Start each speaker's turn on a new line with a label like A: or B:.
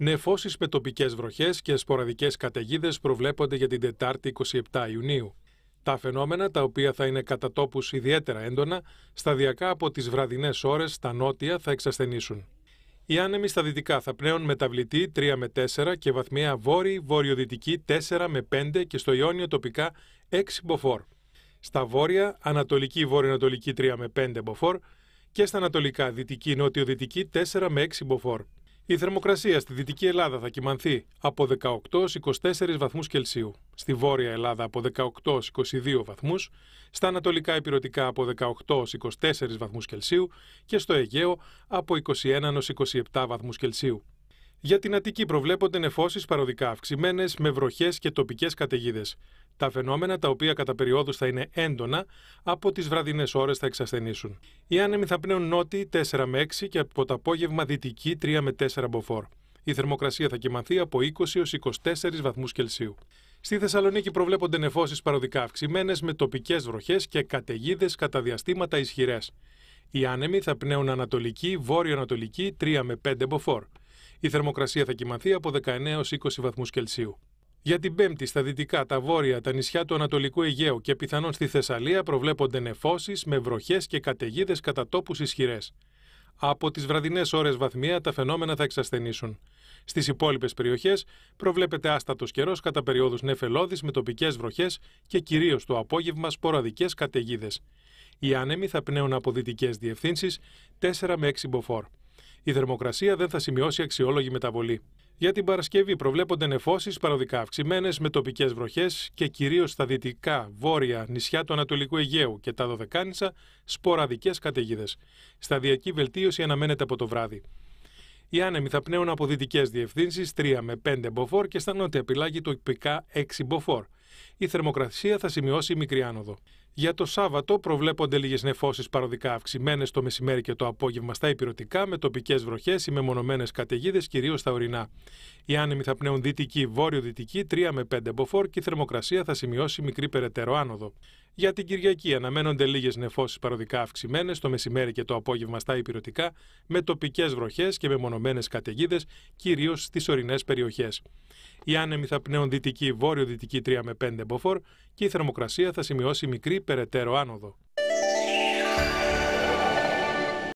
A: Νεφώσεις με τοπικές βροχές και σποραδικές καταιγίδες προβλέπονται για την Τετάρτη 27 Ιουνίου. Τα φαινόμενα, τα οποία θα είναι κατά τόπους ιδιαίτερα έντονα, σταδιακά από τις βραδινές ώρες στα νότια θα εξασθενήσουν. Οι άνεμοι στα δυτικά θα πλέον μεταβλητή 3 με 4 και βαθμία βόρειο-βορειοδυτική 4 με 5 και στο Ιόνιο τοπικά 6 μποφόρ. Στα βόρεια, ανατολική βορειοανατολική 3 με 5 μποφόρ και στα ανατολικά δυτική νότιο-δυτική 4 με 6 μποφόρ. Η θερμοκρασία στη Δυτική Ελλάδα θα κοιμανθει απο από 18-24 βαθμούς Κελσίου, στη Βόρεια Ελλάδα από 18-22 βαθμούς, στα ανατολικα επιρωτικα Υπηρετικά από 18-24 βαθμούς Κελσίου και στο Αιγαίο από 21-27 βαθμούς Κελσίου. Για την Αττική προβλέπονται νεφώσεις παροδικά αυξημένες με βροχές και τοπικές καταιγίδες. Τα φαινόμενα, τα οποία κατά περιόδους θα είναι έντονα, από τις βραδινές ώρες θα εξασθενήσουν. Οι άνεμοι θα πνέουν νότιοι 4 με 6 και από το απόγευμα δυτική 3 με 4 μποφόρ. Η θερμοκρασία θα κοιμαθεί από 20 ω 24 βαθμούς Κελσίου. Στη Θεσσαλονίκη προβλέπονται νεφώσεις παροδικά αυξημένες με τοπικές βροχές και καταιγίδες κατά διαστήματα ισχυρές. Οι άνεμοι θα πνέουν ανατολική, βόρειο-ανατολική 3 με 5 μποφόρ η θερμοκρασία θα κοιμαθεί από 19 έως 20 βαθμούς Κελσίου. Για την Πέμπτη, στα δυτικά, τα βόρεια, τα νησιά του Ανατολικού Αιγαίου και πιθανόν στη Θεσσαλία προβλέπονται νεφώσεις με βροχές και καταιγίδες κατά τόπους ισχυρές. Από τις βραδινές ώρες βαθμία τα φαινόμενα θα εξασθενήσουν. Στις υπόλοιπες περιοχές προβλέπεται άστατος καιρός κατά περιόδους νεφελώδης με τοπικές βροχές και κυρίως το απόγευμα σποραδικές καταιγίδες. Οι άνεμοι θα πνέουν από δυτικές διευθύνσεις 4 με 6 μποφόρ. Η θερμοκρασία δεν θα σημειώσει αξιόλογη μεταβολή. Για την Παρασκευή προβλέπονται νεφώσεις παροδικά αυξημένες με τοπικές βροχές και κυρίως στα δυτικά, βόρεια νησιά του Ανατολικού Αιγαίου και τα Δωδεκάνησα σποραδικές καταιγίδες. Σταδιακή βελτίωση αναμένεται από το βράδυ. Οι άνεμοι θα πνέουν από δυτικές διευθύνσεις 3 με 5 μποφόρ και στα νότια επιλάγει τοπικά 6 μποφόρ η θερμοκρασία θα σημειώσει μικρή άνοδο. Για το Σάββατο προβλέπονται λίγες νεφώσεις παροδικά αυξημένες το μεσημέρι και το απόγευμα στα υπηρετικά, με τοπικές βροχές ή μεμονωμένες καταιγίδες, κυρίως στα ορεινά. Οι άνεμοι θα πνέουν δυτική-βόρειο-δυτική 3 με 5 μποφόρ και η θερμοκρασία θα σημειώσει μικρή περαιτέρω άνοδο. Για την Κυριακή αναμένονται λίγες νεφώσεις παροδικά αυξημένες το μεσημέρι και το απόγευμα στα υπηρετικά, με τοπικές βροχές και μεμονωμένες καταιγίδες, κυρίως στις ορεινές περιοχές. Οι άνεμοι θα πνέουν δυτική-βόρειο-δυτική 3 με 5 μποφόρ και η θερμοκρασία θα σημειώσει μικρή περαιτέρω άνοδο.